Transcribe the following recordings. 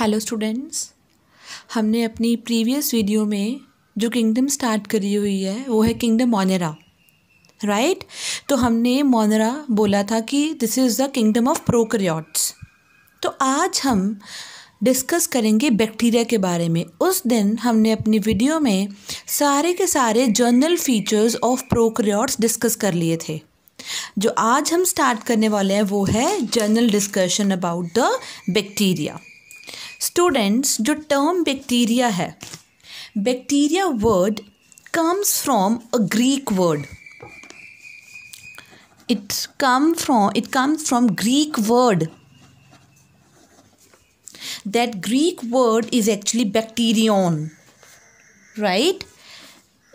Hello students हमने अपनी previous video में जो किंगडम स्टार्ट करी हुई है वो है किंगडम मोनेरा राइट तो हमने मोनेरा बोला था कि this is the kingdom of prokaryotes तो आज हम डिस्कस करेंगे बैक्टीरिया के बारे में उस दिन हमने अपनी वीडियो में सारे के सारे general features of prokaryotes discuss कर लिए थे जो आज हम स्टार्ट करने वाले हैं वो है general discussion about the bacteria Students, जो term bacteria है bacteria word comes from a greek word it come from it comes from greek word that greek word is actually bacterion right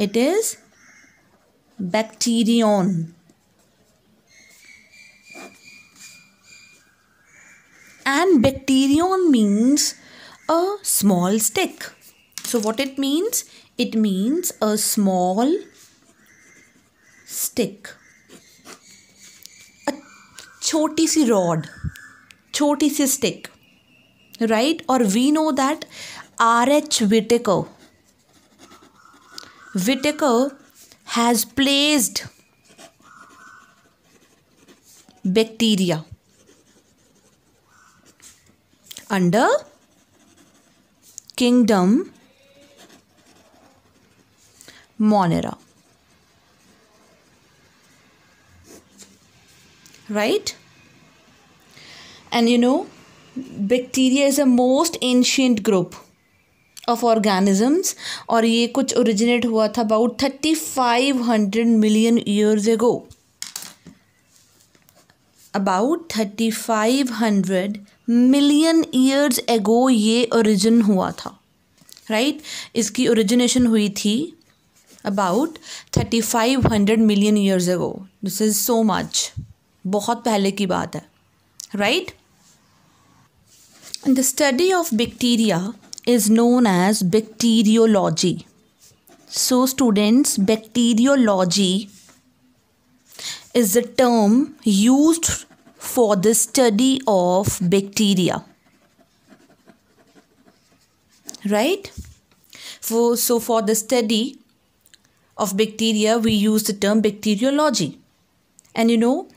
it is bacterion and bacterion means a small stick. So what it means? It means a small stick. A choti si rod. Choti si stick. Right? Or we know that R.H. Whitaker. Whitaker has placed bacteria under kingdom Monera. Right? And you know, bacteria is a most ancient group of organisms और ये कुछ originate हुआ था about 3500 million years ago. About thirty five hundred million years ago ये origin हुआ था right right? इसकी origination हुई थी about thirty five hundred million years ago this is so much बहुत पहले की बात है right the study of bacteria is known as bacteriology so students bacteriology is the term used for the study of bacteria. Right? For, so, for the study of bacteria, we use the term bacteriology. And you know,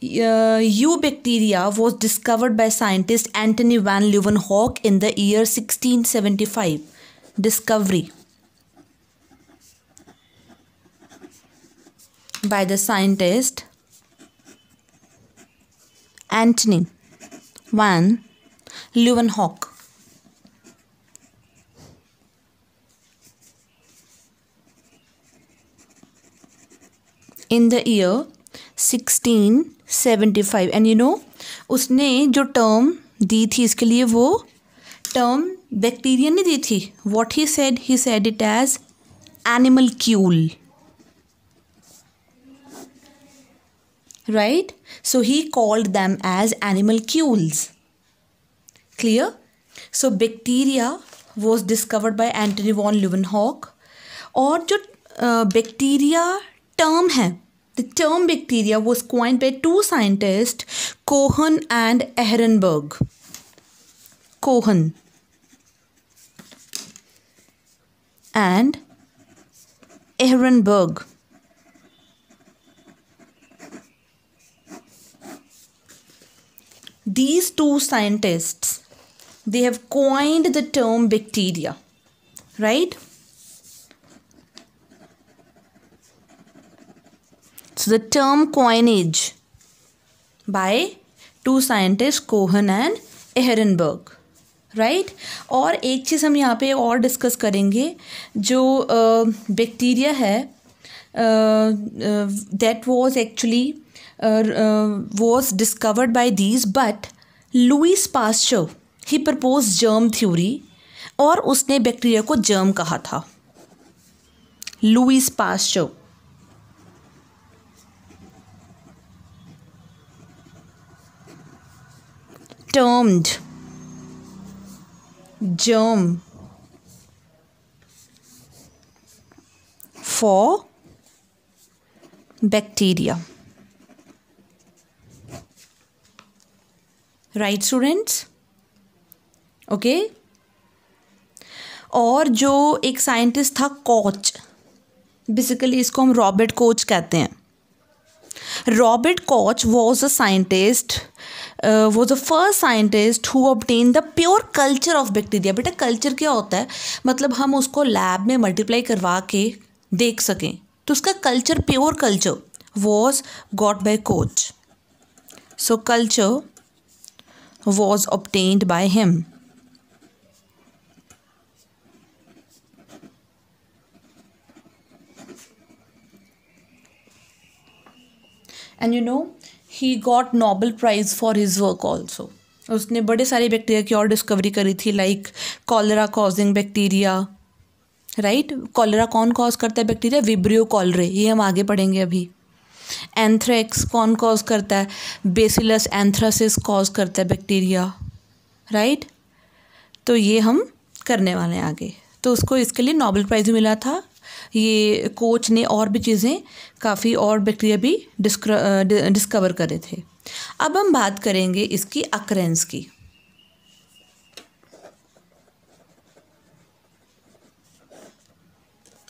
uh, eubacteria was discovered by scientist Antony van Leeuwenhoek in the year 1675. Discovery. by the scientist Antony van Leeuwenhoek. In the year five and you know उसने जो term दी थी इसके लिए वो term bacteria ने दी थी what he said he said it as animalcule right? So he called them as animalcules. Clear? So bacteria was discovered by Antony von Leeuwenhoek. Or the bacteria term, hai, the term bacteria was coined by two scientists, Cohen and Ehrenberg. Cohen. And Ehrenberg. These two scientists, they have coined the term bacteria, right? So the term coinage by two scientists Cohen and Ehrenberg right right? और एक चीज़ हम यहाँ पे और discuss करेंगे जो bacteria uh, है that was actually was discovered by these but Louis Pasteur he propose germ theory और उसने बैक्टीरिया को जर्म कहा था Louis Pasteur termed germ for bacteria right students okay और जो एक साइंटिस्ट था कोच बेसिकली इसको हम रॉबर्ट कोच कहते हैं Robert Koch was a scientist was a first scientist who obtain the pure culture of bacteria बेटा कल्चर क्या होता है मतलब हम उसको लैब में मल्टीप्लाई करवा के देख सकें तो उसका culture pure culture was got by Koch so culture was obtained by him. And you know, he got Nobel Prize for his work also. उसने बड़े सारे बैक्टीरिया की और डिस्कवरी करी थी like cholera causing bacteria right cholera कौन cause करता है बैक्टीरिया विब्रियो कॉलरे ये हम आगे पढ़ेंगे अभी एंथ्रेक्स कौन कॉज करता है बेसिलस एंथ्रासिस कॉज करता है बैक्टीरिया राइट तो ये हम करने वाले हैं आगे तो उसको इसके लिए नोबल प्राइज़ मिला था ये कोच ने और भी चीज़ें काफ़ी और बैक्टीरिया भी डिस्कवर करे थे अब हम बात करेंगे इसकी अक्रेंस की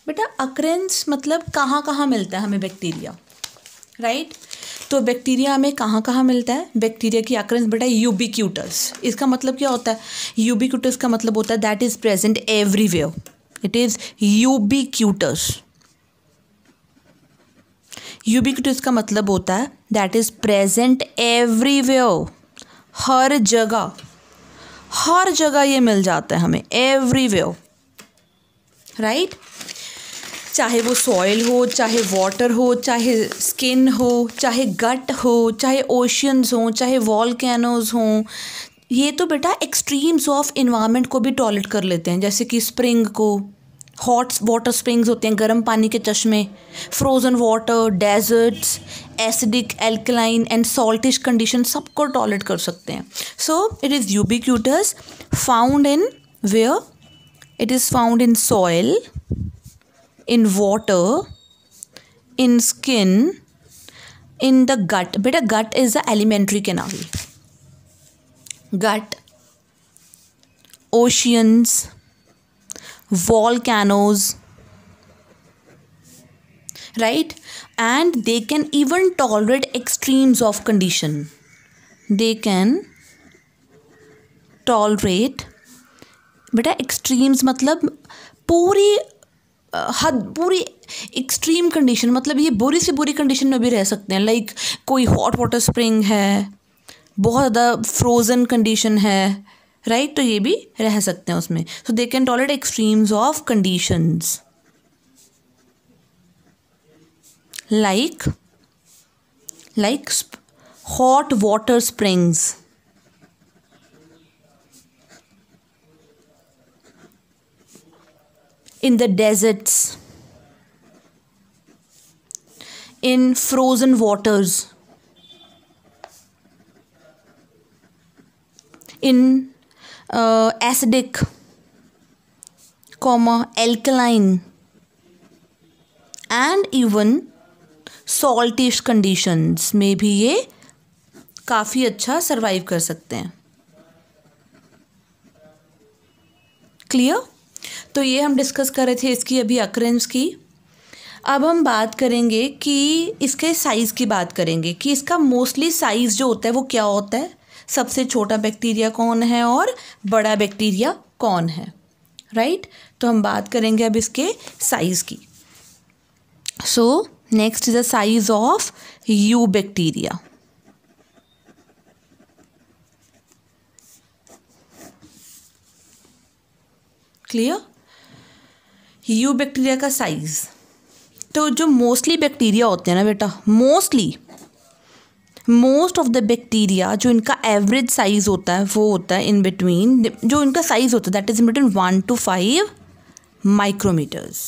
बेटा अक्रेंस मतलब कहाँ कहाँ मिलता है हमें बैक्टीरिया राइट तो बैक्टीरिया हमें कहाँ कहाँ मिलता है बैक्टीरिया की आक्रंस बेटा यूबिक्यूटस इसका मतलब क्या होता है यूबिक्यूटस का मतलब होता है that is present everywhere it is ubiquitous ubiquitous का मतलब होता है दैट इज प्रेजेंट एवरीवेयर हर जगह हर जगह ये मिल जाता है हमें एवरीवेयर राइट right? चाहे वो सॉइल हो चाहे वाटर हो चाहे स्किन हो चाहे गट हो चाहे ओशियंस हों चाहे वॉलकैनोज़ हों ये तो बेटा एक्सट्रीम्स ऑफ इन्वामेंट को भी टॉयलेट कर लेते हैं जैसे कि स्प्रिंग को हॉट वाटर स्प्रिंग्स होते हैं गर्म पानी के चश्मे frozen water deserts acidic alkaline and saltish condition सबको टॉयलेट कर सकते हैं so it is ubiquitous found in where it is found in soil in water, in skin, in the gut. Beta gut is the alimentary canal. Gut, oceans, volcanoes, right? And they can even tolerate extremes of condition. They can tolerate बेटा extremes, मतलब पूरी हद पूरी extreme condition मतलब ये बुरी से बुरी कंडीशन में भी रह सकते हैं लाइक कोई हॉट वाटर स्प्रिंग है बहुत ज़्यादा फ्रोज़न कंडीशन है राइट right? तो ये भी रह सकते हैं उसमें so they can tolerate extremes of conditions like like hot water springs in the deserts, in frozen waters, in uh, acidic, comma, alkaline, and even saltish conditions may भी ये काफ़ी अच्छा सर्वाइव कर सकते हैं क्लियर तो ये हम डिस्कस कर रहे थे इसकी अभी अक्रेंस की अब हम बात करेंगे कि इसके साइज़ की बात करेंगे कि इसका मोस्टली साइज़ जो होता है वो क्या होता है सबसे छोटा बैक्टीरिया कौन है और बड़ा बैक्टीरिया कौन है राइट right? तो हम बात करेंगे अब इसके साइज़ की so next is the size of you bacteria clear you bacteria का साइज तो जो मोस्टली बैक्टीरिया होते हैं ना बेटा mostly most of the bacteria जो इनका एवरेज साइज होता है वो होता है इन बिटवीन जो इनका साइज होता है that is in between one two five micrometers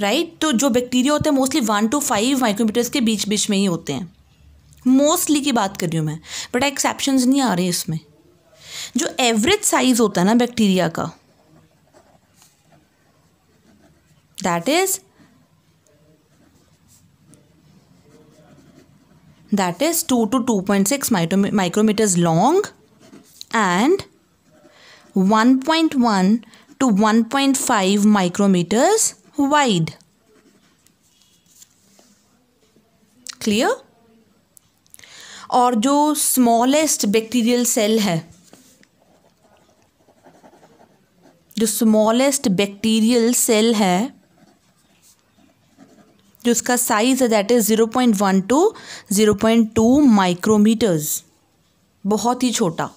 right तो जो बैक्टीरिया होते हैं mostly one two five micrometers के बीच बीच में ही होते हैं मोस्टली की बात कर रही हूँ मैं बट एक्सेप्शन नहीं आ रहे इसमें जो एवरेज साइज होता है ना बैक्टीरिया का that is that is 2 to 2.6 micrometers long and 1.1 to 1.5 micrometers wide. Clear और जो स्मॉलेस्ट बैक्टीरियल सेल है जो स्मॉलेस्ट बैक्टीरियल सेल है जो उसका साइज़ है that is zero point one two zero point two micrometers बहुत ही छोटा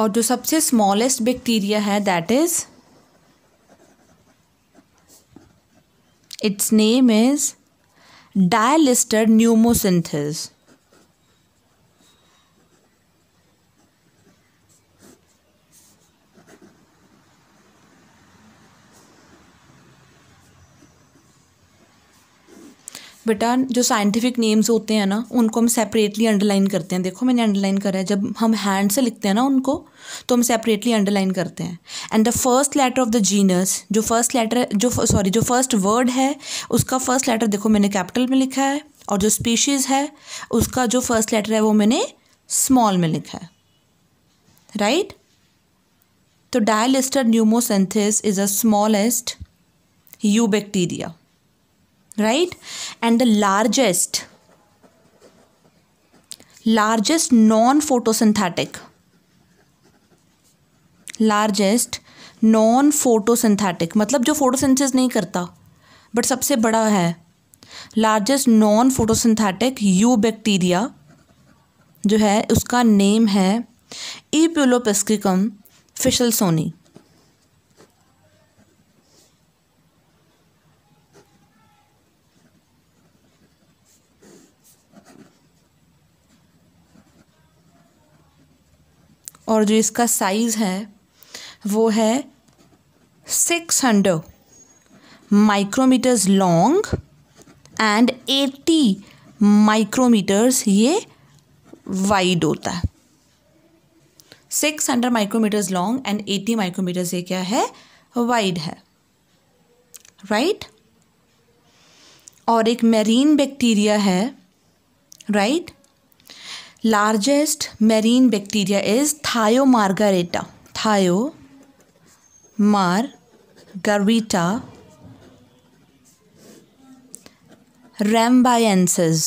और जो सबसे स्मॉलेस्ट बैक्टीरिया है that is its name is Dialister pneumosintes बेटा जो साइंटिफिक नेम्स होते हैं ना उनको हम सेपरेटली अंडरलाइन करते हैं देखो मैंने अंडरलाइन करा है जब हम हैंड से लिखते हैं ना उनको तो हम सेपरेटली अंडरलाइन करते हैं and the first letter of the genus जो फर्स्ट लेटर जो सॉरी जो फर्स्ट वर्ड है उसका फर्स्ट लेटर देखो मैंने कैपिटल में लिखा है और जो स्पीशीज़ है उसका जो फर्स्ट लेटर है वो मैंने स्मॉल में लिखा है राइट right? तो Dialister pneumosintes is a smallest you bacteria right and the largest largest non photosynthetic largest non photosynthetic मतलब जो फोटोसिंथेसिस नहीं करता बट सबसे बड़ा है largest non photosynthetic you bacteria जो है उसका नेम है ई प्यूलोपेस्किकम फिशलसोनी और जो इसका साइज़ है वो है six hundred micrometers long and eighty micrometers ये वाइड होता है six hundred micrometers long and eighty micrometers ये क्या है वाइड है राइट right? और एक मैरीन बैक्टीरिया है right right? Largest marine bacteria is Thiomargarita Thiomargarita namibiensis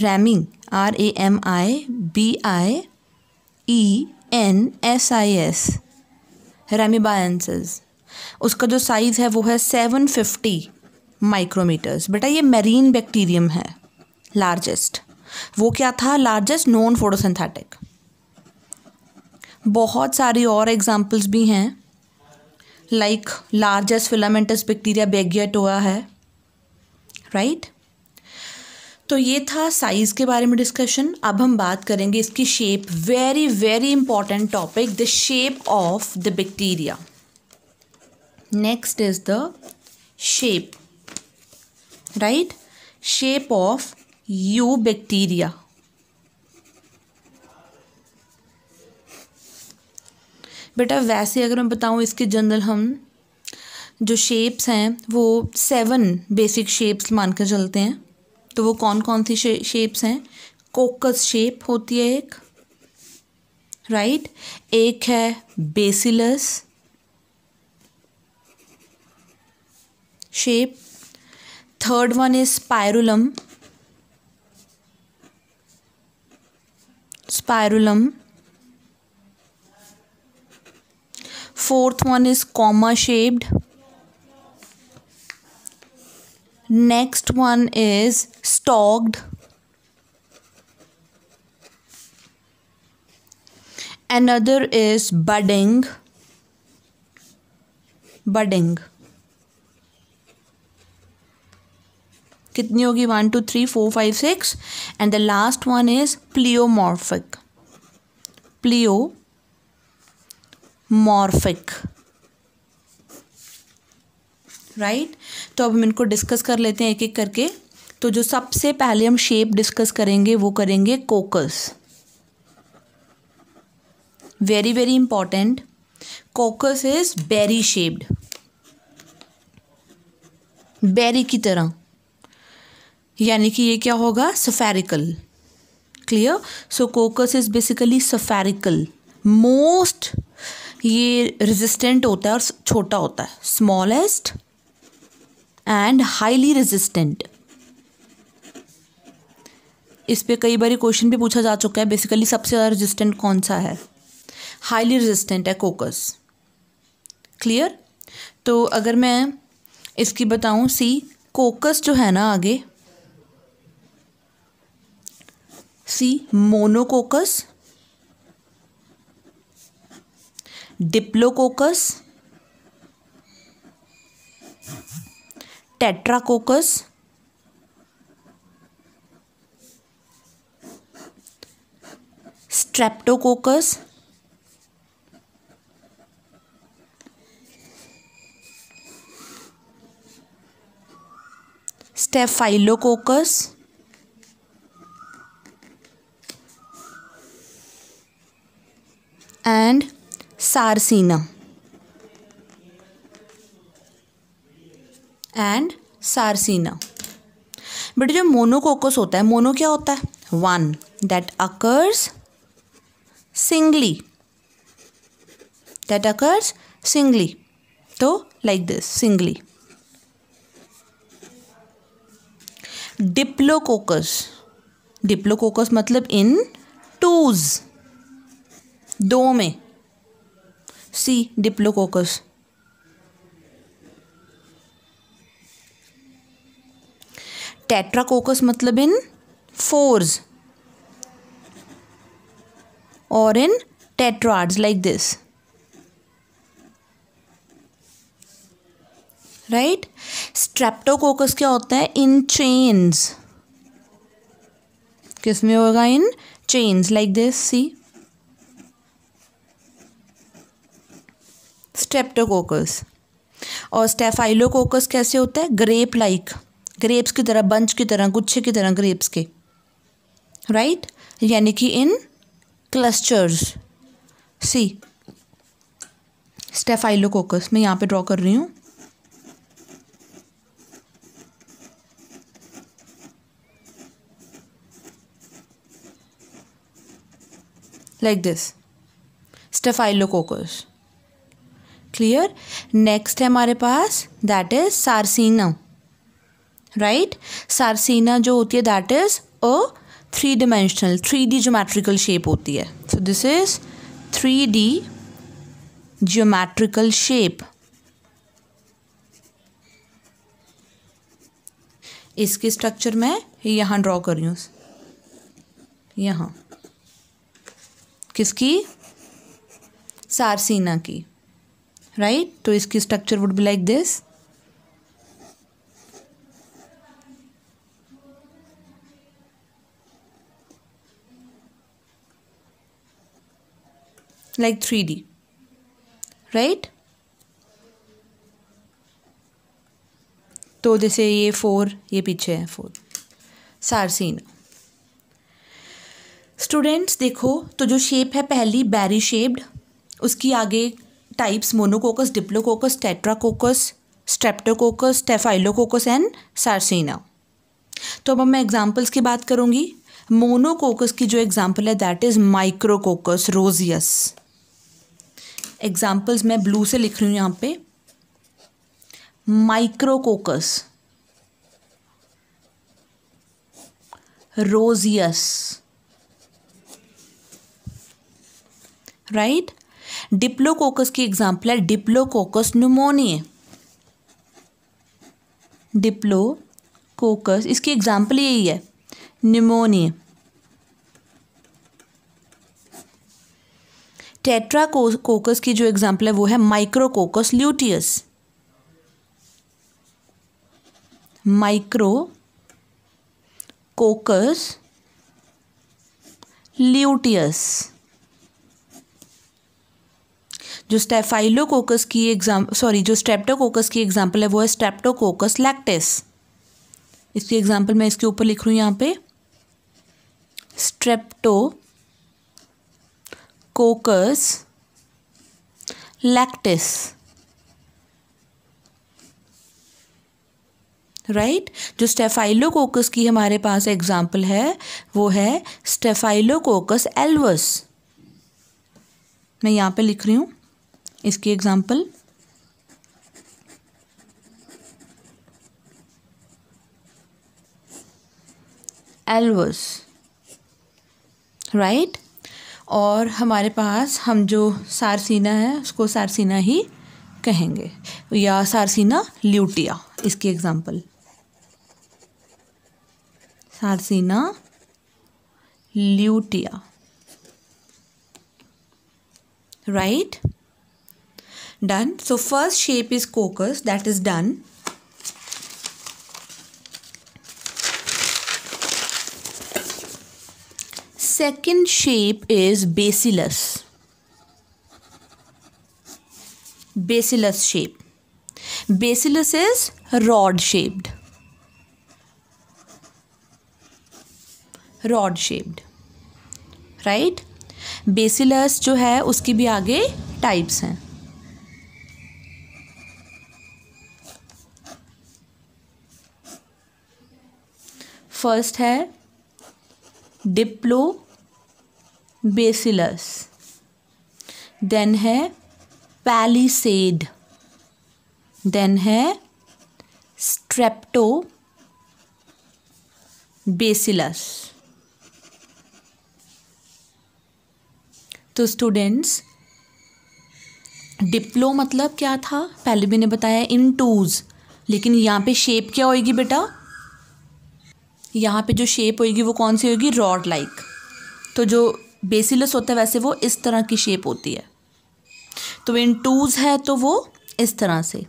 रैमिंग R A M I B I E N S I S namibiensis उसका जो साइज़ है वो है सेवन फिफ्टी माइक्रोमीटर्स बेटा ये मेरीन बैक्टीरियम है लार्जेस्ट वो क्या था लार्जेस्ट नॉन फोटोसिंथेटिक बहुत सारी और एग्जांपल्स भी हैं like largest filamentous bacteria Beggiatoa हुआ है राइट right? तो ये था साइज़ के बारे में डिस्कशन अब हम बात करेंगे इसकी shape very very important topic the shape of the bacteria next is the shape right shape of you bacteria बेटा वैसे अगर मैं बताऊँ इसके जनरल हम जो शेप्स हैं वो सेवन बेसिक शेप्स मानकर चलते हैं तो वो कौन कौन सी शे, शेप्स हैं कोकस शेप होती है एक राइट right? एक है bacillus shape third one is spirillum spiralum fourth one is comma shaped next one is stalked another is budding budding कितनी होगी one two three four five six and the last one is pleomorphic pleomorphic right तो अब हम इनको discuss कर लेते हैं एक एक करके तो जो सबसे पहले हम शेप डिस्कस करेंगे वो करेंगे coccus very very important coccus is berry shaped berry की तरह यानी कि ये क्या होगा spherical clear so coccus is basically spherical most ये रेजिस्टेंट होता है और छोटा होता है स्मॉलेस्ट एंड हाईली रेजिस्टेंट इस पर कई बार क्वेश्चन भी पूछा जा चुका है बेसिकली सबसे ज़्यादा रेजिस्टेंट कौन सा है हाईली रेजिस्टेंट है कोकस क्लियर तो अगर मैं इसकी बताऊं सी कोकस जो है ना आगे see monococcus diplococcus tetracoccus streptococcus staphylococcus and sarcina and sarcina but जो मोनोकोकस होता है मोनो क्या होता है one that occurs singly that occurs singly तो like this singly diplococcus diplococcus मतलब इन टूज़ दो में सी डिप्लोकोकस टेट्राकोकस मतलब इन फोर्स और in tetrads like this right streptococcus क्या होता है इन चेन्स किस में होगा in chains like this see streptococcus और स्टेफाइलोकोकस कैसे होता है ग्रेप लाइक ग्रेप्स की तरह बंच की तरह गुच्छे की तरह ग्रेप्स के राइट यानी कि इन क्लस्टर्स सी स्टेफाइलोकोकस मैं यहाँ पे ड्रॉ कर रही हूँ this this staphylococcus clear next है हमारे पास that is sarcina right sarcina जो होती है that is a three dimensional three D geometrical shape होती है so this is three D geometrical shape इसकी स्ट्रक्चर में यहाँ ड्रॉ कर रही हूँ यहाँ किसकी सारसीना की राइट तो इसकी structure would be like this three D right तो जैसे ये फोर ये पीछे है फोर सारसीन स्टूडेंट्स देखो तो जो शेप है पहली बैरी शेप्ड उसकी आगे types monococcus diplococcus tetracoccus streptococcus staphylococcus and sarcina तो अब मैं एग्जाम्पल्स की बात करूँगी मोनोकोकस की जो एग्जाम्पल है that is Micrococcus roseus examples मैं ब्लू से लिख रही हूँ यहाँ पे Micrococcus roseus right right? Diplococcus की एग्जाम्पल है डिप्लोकोकस डिप्लो डिप्लोकोकस इसकी एग्जाम्पल यही है न्यूमोनिए टेट्राकोकस की जो एग्जाम्पल है वो है माइक्रोकोकस ल्यूटियस माइक्रो कोकस ल्यूटियस जो स्टेफाइलोकोकस की एग्जाम सॉरी जो स्ट्रेप्टोकोकस की एग्जाम्पल है वो है स्ट्रेप्टोकोकस लैक्टिस इसकी एग्जाम्पल मैं इसके ऊपर लिख रही हूँ यहाँ पे स्ट्रेप्टो कोकस लैक्टिस राइट जो स्टेफाइलोकोकस की हमारे पास एग्जाम्पल है वो है स्टेफाइलोकोकस एल्वस मैं यहाँ पे लिख रही हूँ इसकी एग्जाम्पल एल्वस राइट और हमारे पास हम जो सारसीना है उसको सारसीना ही कहेंगे या सारसीना ल्यूटिया इसकी example Sarcina lutea right right? done so first shape is cocos that is done second shape is basilar. Basilar shape basilar is rod shaped rod shaped right bacillus जो है उसकी भी आगे types हैं first है Diplo diplobacillus then है palisade then है streptobacillus तो स्टूडेंट्स डिप्लो मतलब क्या था पहले मैंने बताया इन टूज लेकिन यहाँ पे शेप क्या होएगी बेटा यहाँ पे जो शेप होगी वो कौन सी होगी रॉड लाइक तो जो बेसिलस होता है वैसे वो इस तरह की शेप होती है तो इन टूज़ है तो वो इस तरह से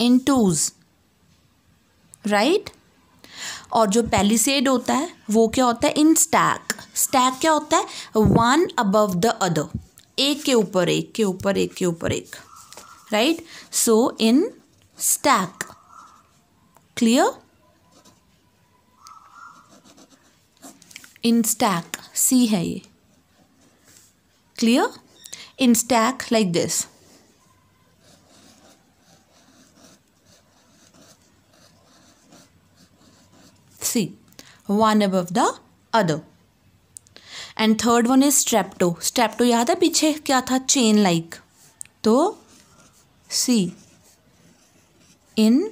इन टूज़ राइट और जो पैलिसेड होता है वो क्या होता है इन स्टैक स्टैक क्या होता है वन अबव द अदर एक के ऊपर एक के ऊपर एक के ऊपर एक right so in stack clear in stack see है ये clear in stack like this see one above the other and third one is strepto strepto याद है पीछे क्या था चेन लाइक तो see in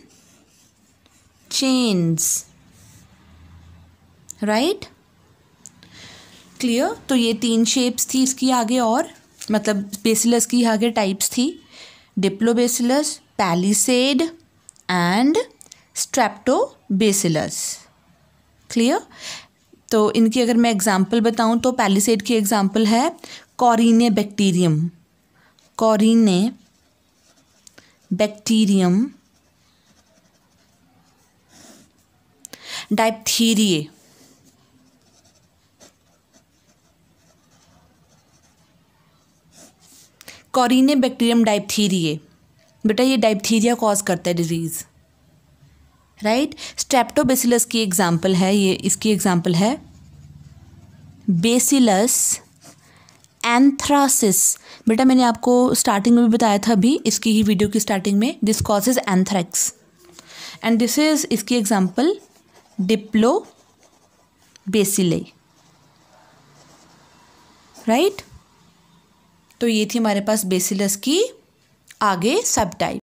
chains right right? Clear तो ये तीन शेप्स थी इसकी आगे और मतलब बेसिलस की आगे टाइप्स थी डिप्लोबेसिलस पैलीसेड एंड स्ट्रैप्टोबेसिलस क्लियर तो इनकी अगर मैं एग्जांपल बताऊं तो पैलीसेड की एग्जांपल है Corynebacterium Corynebacterium diphtheriae Corynebacterium diphtheriae बेटा ये डाइपथीरिया कॉज करता है डिजीज़ राइट स्ट्रेप्टोबेसिलस की एग्जाम्पल है ये इसकी एग्जाम्पल है बेसिलस एंथ्रासिस बेटा मैंने आपको स्टार्टिंग में भी बताया था अभी इसकी ही वीडियो की स्टार्टिंग में this causes anthrax and this is इसकी एग्जाम्पल डिप्लो बेसिले राइट तो ये थी हमारे पास बेसिलस की आगे सब टाइप